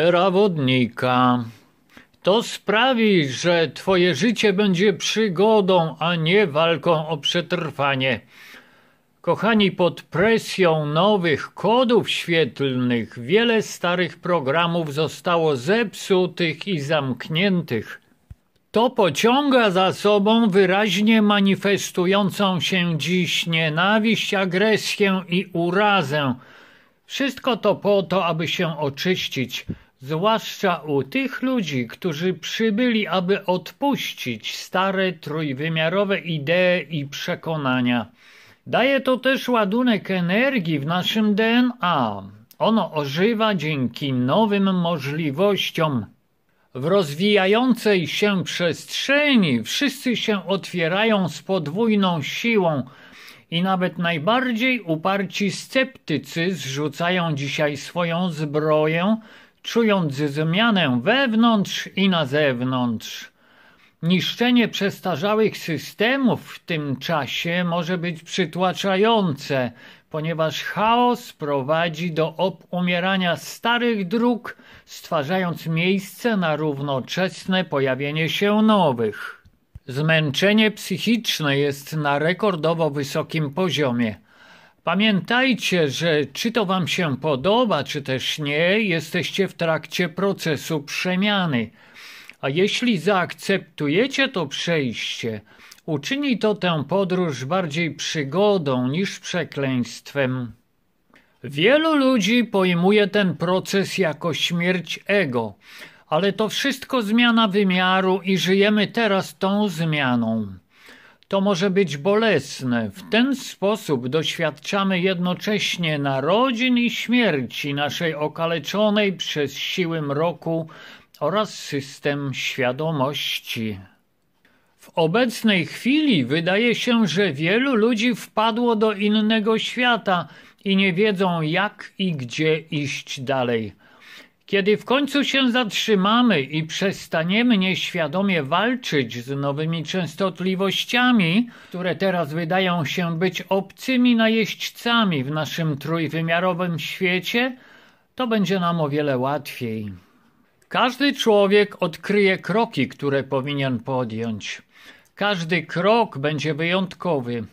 Rawodnika. To sprawi, że twoje życie będzie przygodą, a nie walką o przetrwanie. Kochani, pod presją nowych kodów świetlnych wiele starych programów zostało zepsutych i zamkniętych. To pociąga za sobą wyraźnie manifestującą się dziś nienawiść, agresję i urazę. Wszystko to po to, aby się oczyścić zwłaszcza u tych ludzi, którzy przybyli, aby odpuścić stare trójwymiarowe idee i przekonania. Daje to też ładunek energii w naszym DNA. Ono ożywa dzięki nowym możliwościom. W rozwijającej się przestrzeni wszyscy się otwierają z podwójną siłą i nawet najbardziej uparci sceptycy zrzucają dzisiaj swoją zbroję czując zmianę wewnątrz i na zewnątrz. Niszczenie przestarzałych systemów w tym czasie może być przytłaczające, ponieważ chaos prowadzi do obumierania starych dróg, stwarzając miejsce na równoczesne pojawienie się nowych. Zmęczenie psychiczne jest na rekordowo wysokim poziomie. Pamiętajcie, że czy to Wam się podoba, czy też nie, jesteście w trakcie procesu przemiany. A jeśli zaakceptujecie to przejście, uczyni to tę podróż bardziej przygodą niż przekleństwem. Wielu ludzi pojmuje ten proces jako śmierć ego, ale to wszystko zmiana wymiaru i żyjemy teraz tą zmianą. To może być bolesne. W ten sposób doświadczamy jednocześnie narodzin i śmierci naszej okaleczonej przez siły mroku oraz system świadomości. W obecnej chwili wydaje się, że wielu ludzi wpadło do innego świata i nie wiedzą jak i gdzie iść dalej. Kiedy w końcu się zatrzymamy i przestaniemy nieświadomie walczyć z nowymi częstotliwościami, które teraz wydają się być obcymi najeźdźcami w naszym trójwymiarowym świecie, to będzie nam o wiele łatwiej. Każdy człowiek odkryje kroki, które powinien podjąć. Każdy krok będzie wyjątkowy.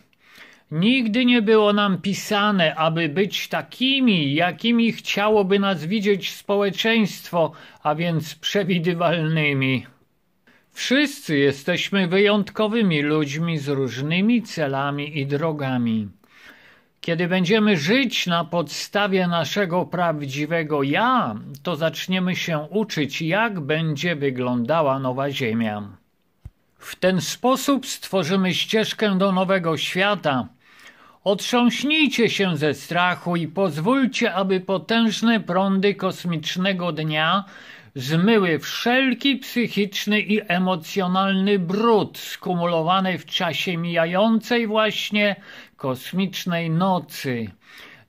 Nigdy nie było nam pisane, aby być takimi, jakimi chciałoby nas widzieć społeczeństwo, a więc przewidywalnymi. Wszyscy jesteśmy wyjątkowymi ludźmi z różnymi celami i drogami. Kiedy będziemy żyć na podstawie naszego prawdziwego ja, to zaczniemy się uczyć, jak będzie wyglądała nowa Ziemia. W ten sposób stworzymy ścieżkę do nowego świata, Otrząśnijcie się ze strachu i pozwólcie, aby potężne prądy kosmicznego dnia zmyły wszelki psychiczny i emocjonalny brud skumulowany w czasie mijającej właśnie kosmicznej nocy.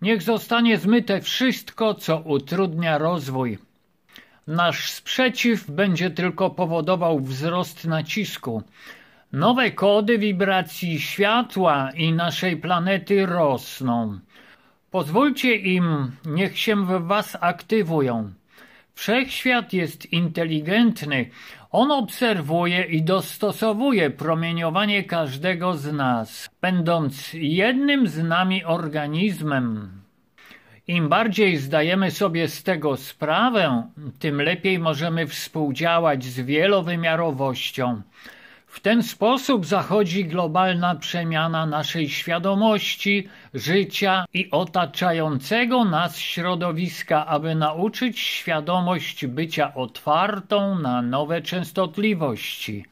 Niech zostanie zmyte wszystko, co utrudnia rozwój. Nasz sprzeciw będzie tylko powodował wzrost nacisku. Nowe kody wibracji światła i naszej planety rosną. Pozwólcie im, niech się w Was aktywują. Wszechświat jest inteligentny. On obserwuje i dostosowuje promieniowanie każdego z nas, będąc jednym z nami organizmem. Im bardziej zdajemy sobie z tego sprawę, tym lepiej możemy współdziałać z wielowymiarowością. W ten sposób zachodzi globalna przemiana naszej świadomości, życia i otaczającego nas środowiska, aby nauczyć świadomość bycia otwartą na nowe częstotliwości.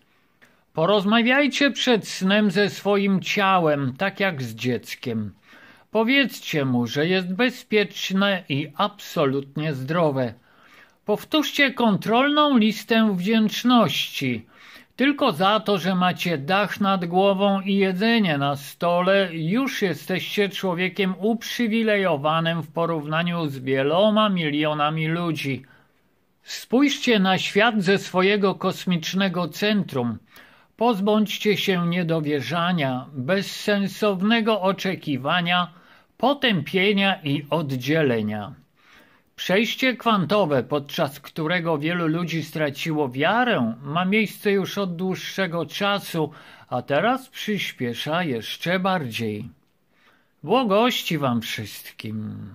Porozmawiajcie przed snem ze swoim ciałem, tak jak z dzieckiem. Powiedzcie mu, że jest bezpieczne i absolutnie zdrowe. Powtórzcie kontrolną listę wdzięczności. Tylko za to, że macie dach nad głową i jedzenie na stole, już jesteście człowiekiem uprzywilejowanym w porównaniu z wieloma milionami ludzi. Spójrzcie na świat ze swojego kosmicznego centrum. Pozbądźcie się niedowierzania, bezsensownego oczekiwania, potępienia i oddzielenia. Przejście kwantowe, podczas którego wielu ludzi straciło wiarę, ma miejsce już od dłuższego czasu, a teraz przyspiesza jeszcze bardziej. Błogości wam wszystkim.